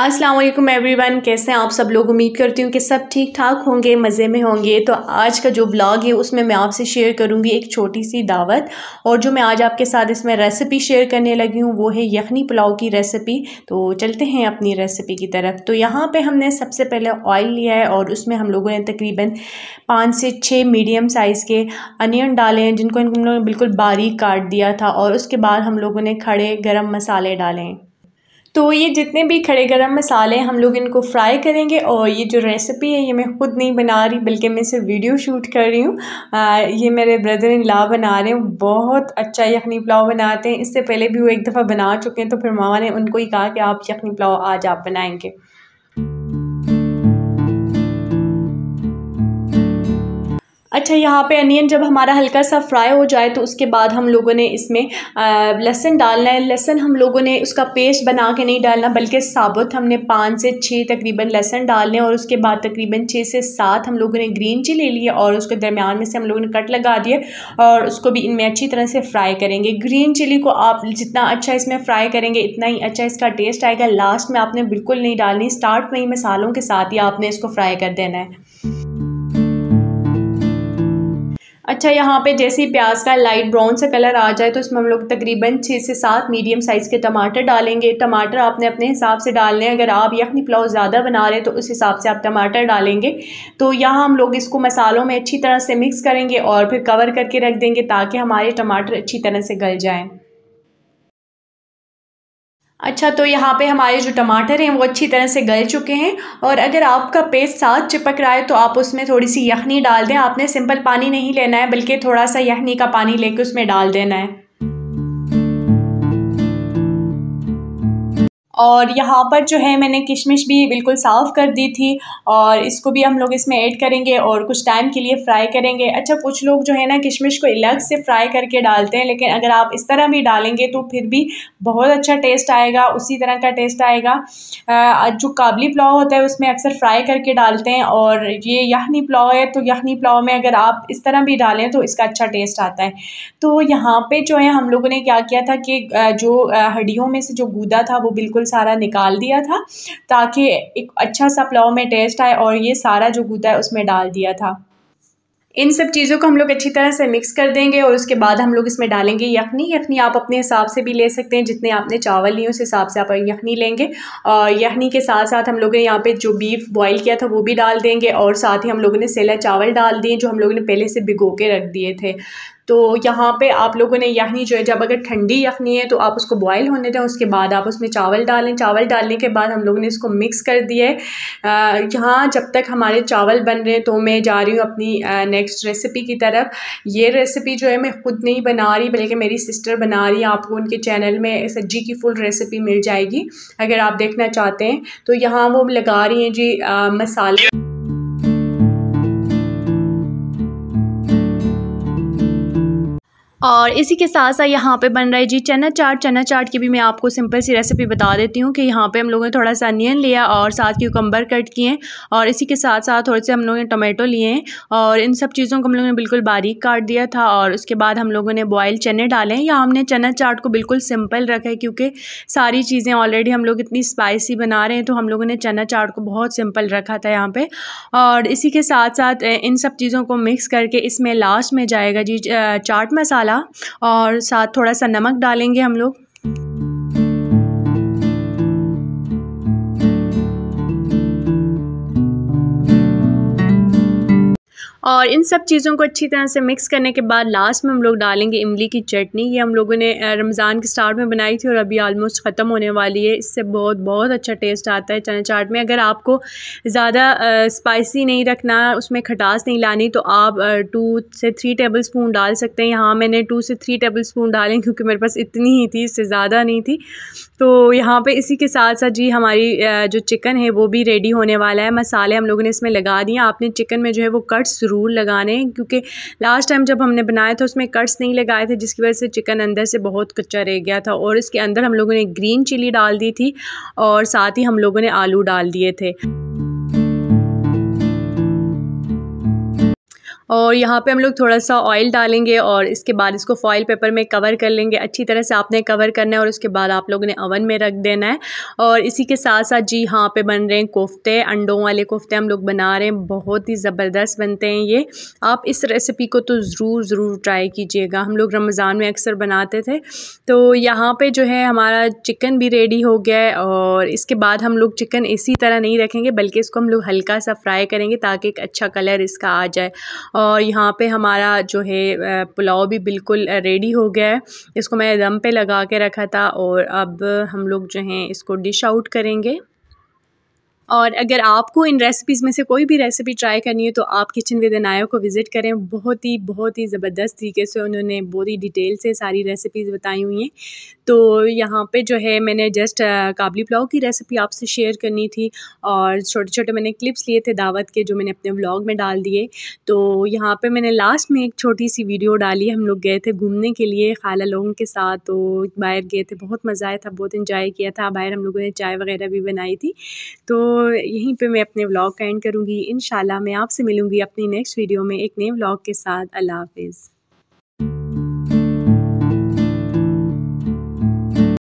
अस्सलाम वालेकुम एवरीवन कैसे हैं आप सब लोग उम्मीद करती हूँ कि सब ठीक ठाक होंगे मज़े में होंगे तो आज का जो व्लॉग है उसमें मैं आपसे शेयर करूँगी एक छोटी सी दावत और जो मैं आज आपके साथ इसमें रेसिपी शेयर करने लगी हूँ वो है यखनी पुलाव की रेसिपी तो चलते हैं अपनी रेसिपी की तरफ तो यहाँ पर हमने सबसे पहले ऑयल लिया है और उसमें हम लोगों ने तकरीबन पाँच से छः मीडियम साइज़ के अनियन डाले हैं जिनको हम लोगों ने बिल्कुल बारीक काट दिया था और उसके बाद हम लोगों ने खड़े गर्म मसाले डाले हैं तो ये जितने भी खड़े गरम मसाले हम लोग इनको फ्राई करेंगे और ये जो रेसिपी है ये मैं ख़ुद नहीं बना रही बल्कि मैं सिर्फ वीडियो शूट कर रही हूँ ये मेरे ब्रदर इन ला बना रहे हैं बहुत अच्छा यखनी पुलाव बनाते हैं इससे पहले भी वो एक दफ़ा बना चुके हैं तो फिर मामा ने उनको ही कहा कि आप यखनी पुलाव आज आप बनाएँगे अच्छा यहाँ पे अनियन जब हमारा हल्का सा फ्राई हो जाए तो उसके बाद हम लोगों ने इसमें लहसन डालना है लहसन हम लोगों ने उसका पेस्ट बना के नहीं डालना बल्कि साबुत हमने पाँच से छः तकरीबन लहसन डालने और उसके बाद तकरीबन छः से सात हम लोगों ने ग्रीन चिली ली है और उसके दरमियान में से हम लोगों ने कट लगा दिए और उसको भी इनमें अच्छी तरह से फ्राई करेंगे ग्रीन चिली को आप जितना अच्छा इसमें फ्राई करेंगे इतना ही अच्छा इसका टेस्ट आएगा लास्ट में आपने बिल्कुल नहीं डालनी स्टार्ट में ही मसालों के साथ ही आपने इसको फ्राई कर देना है अच्छा यहाँ पे जैसे ही प्याज का लाइट ब्राउन सा कलर आ जाए तो इसमें हम लोग तकरीबन छः से सात मीडियम साइज़ के टमाटर डालेंगे टमाटर आपने अपने हिसाब से डालने अगर आप यखनी पुलाव ज़्यादा बना रहे हैं तो उस हिसाब से आप टमाटर डालेंगे तो यहाँ हम लोग इसको मसालों में अच्छी तरह से मिक्स करेंगे और फिर कवर करके रख देंगे ताकि हमारे टमाटर अच्छी तरह से गल जाएँ अच्छा तो यहाँ पे हमारे जो टमाटर हैं वो अच्छी तरह से गल चुके हैं और अगर आपका पेस्ट साथ चिपक रहा है तो आप उसमें थोड़ी सी यखनी डाल दें आपने सिंपल पानी नहीं लेना है बल्कि थोड़ा सा यखनी का पानी लेके उसमें डाल देना है और यहाँ पर जो है मैंने किशमिश भी बिल्कुल साफ़ कर दी थी और इसको भी हम लोग इसमें ऐड करेंगे और कुछ टाइम के लिए फ्राई करेंगे अच्छा कुछ लोग जो है ना किशमिश को अलग से फ्राई करके डालते हैं लेकिन अगर आप इस तरह भी डालेंगे तो फिर भी बहुत अच्छा टेस्ट आएगा उसी तरह का टेस्ट आएगा जो काबली पुलाव होता है उसमें अक्सर फ्राई करके डालते हैं और ये यखनी पुलाव है तो यखनी पुलाव में अगर आप इस तरह भी डालें तो इसका अच्छा टेस्ट आता है तो यहाँ पर जो है हम लोगों ने क्या किया था कि जो हड्डियों में से जो गूदा था वो बिल्कुल बिल्कुल सारा निकाल दिया था ताकि एक अच्छा सा पुलाव में टेस्ट आए और ये सारा जो गूदा है उसमें डाल दिया था इन सब चीज़ों को हम लोग अच्छी तरह से मिक्स कर देंगे और उसके बाद हम लोग इसमें डालेंगे यखनी यखनी आप अपने हिसाब से भी ले सकते हैं जितने आपने चावल लिए उस हिसाब से आप यखनी लेंगे और यखनी के साथ साथ हम लोगों ने यहाँ पे जो बीफ बॉईल किया था वो भी डाल देंगे और साथ ही हम लोगों ने सेला चावल डाल दिए जो हम लोगों ने पहले से भिगो के रख दिए थे तो यहाँ पे आप लोगों ने यखनी जो है जब अगर ठंडी यखनी है तो आप उसको बॉयल होने दें उसके बाद आप उसमें चावल डालें चावल डालने के बाद हम लोगों ने इसको मिक्स कर दिया है यहाँ जब तक हमारे चावल बन रहे हैं तो मैं जा रही हूँ अपनी नेक्स्ट रेसिपी की तरफ ये रेसिपी जो है मैं ख़ुद नहीं बना रही बल्कि मेरी सिस्टर बना रही है आपको उनके चैनल में सज्जी की फुल रेसिपी मिल जाएगी अगर आप देखना चाहते हैं तो यहाँ वो लगा रही हैं जी आ, मसाले और इसी के साथ साथ यहाँ पे बन रहा है जी चना चाट चना चाट की भी मैं आपको सिंपल सी रेसिपी बता देती हूँ कि यहाँ पे हम लोगों ने थोड़ा सा अनियन लिया और साथ क्यूकम्बर कट किए और इसी के साथ साथ थोड़े से हम लोगों ने टोमेटो लिए हैं और इन सब चीज़ों को हम लोगों ने बिल्कुल बारीक काट दिया था और उसके बाद हम लोगों ने बॉयल चने डाले हैं या हमने चना चाट को बिल्कुल सिंपल रखा है क्योंकि सारी चीज़ें ऑलरेडी हम लोग इतनी स्पाइसी बना रहे हैं तो हम लोगों ने चना चाट को बहुत सिंपल रखा था यहाँ पर और इसी के साथ साथ इन सब चीज़ों को मिक्स करके इसमें लास्ट में जाएगा जी चाट मसाला और साथ थोड़ा सा नमक डालेंगे हम लोग और इन सब चीज़ों को अच्छी तरह से मिक्स करने के बाद लास्ट में हम लोग डालेंगे इमली की चटनी ये हम लोगों ने रमज़ान के स्टार्ट में बनाई थी और अभी आलमोस्ट ख़त्म होने वाली है इससे बहुत बहुत अच्छा टेस्ट आता है चना चाट में अगर आपको ज़्यादा स्पाइसी नहीं रखना उसमें खटास नहीं लानी तो आप टू से थ्री टेबल स्पून डाल सकते हैं यहाँ मैंने टू से थ्री टेबल स्पून डालें क्योंकि मेरे पास इतनी ही थी इससे ज़्यादा नहीं थी तो यहाँ पर इसी के साथ साथ जी हमारी जो चिकन है वो भी रेडी होने वाला है मसाले हम लोगों ने इसमें लगा दिए आपने चिकन में जो है वो कट्स ज़रूर लगाने क्योंकि लास्ट टाइम जब हमने बनाया था उसमें कट्स नहीं लगाए थे जिसकी वजह से चिकन अंदर से बहुत कच्चा रह गया था और इसके अंदर हम लोगों ने ग्रीन चिली डाल दी थी और साथ ही हम लोगों ने आलू डाल दिए थे और यहाँ पे हम लोग थोड़ा सा ऑयल डालेंगे और इसके बाद इसको फॉयल पेपर में कवर कर लेंगे अच्छी तरह से आपने कवर करना है और उसके बाद आप लोगों ने ओवन में रख देना है और इसी के साथ साथ जी यहाँ पे बन रहे हैं कोफ्ते अंडों वाले कोफ्ते हम लोग बना रहे हैं बहुत ही ज़बरदस्त बनते हैं ये आप इस रेसिपी को तो ज़रूर ज़रूर ट्राई कीजिएगा हम लोग रमज़ान में अक्सर बनाते थे तो यहाँ पर जो है हमारा चिकन भी रेडी हो गया है और इसके बाद हम लोग चिकन इसी तरह नहीं रखेंगे बल्कि इसको हम लोग हल्का सा फ्राई करेंगे ताकि एक अच्छा कलर इसका आ जाए और और यहाँ पे हमारा जो है पुलाव भी बिल्कुल रेडी हो गया है इसको मैं दम पे लगा के रखा था और अब हम लोग जो हैं इसको डिश आउट करेंगे और अगर आपको इन रेसिपीज़ में से कोई भी रेसिपी ट्राई करनी है तो आप किचन विद अनाया को विज़िट करें बहुत ही बहुत ही ज़बरदस्त तरीके से उन्होंने बहुत ही डिटेल से सारी रेसिपीज़ बताई हुई हैं तो यहाँ पे जो है मैंने जस्ट काबली पुलाव की रेसिपी आपसे शेयर करनी थी और छोटे छोटे मैंने क्लिप्स लिए थे दावत के जो मैंने अपने ब्लॉग में डाल दिए तो यहाँ पर मैंने लास्ट में एक छोटी सी वीडियो डाली हम लोग गए थे घूमने के लिए खाला लोगों के साथ तो बाहर गए थे बहुत मज़ा आया था बहुत इन्जॉय किया था बाहर हम लोगों ने चाय वगैरह भी बनाई थी तो यहीं पे मैं अपने व्लॉग का एंड करूँगी इन मैं आपसे मिलूँगी अपनी नेक्स्ट वीडियो में एक नए व्लॉग के साथ अल्लाह हाफिज़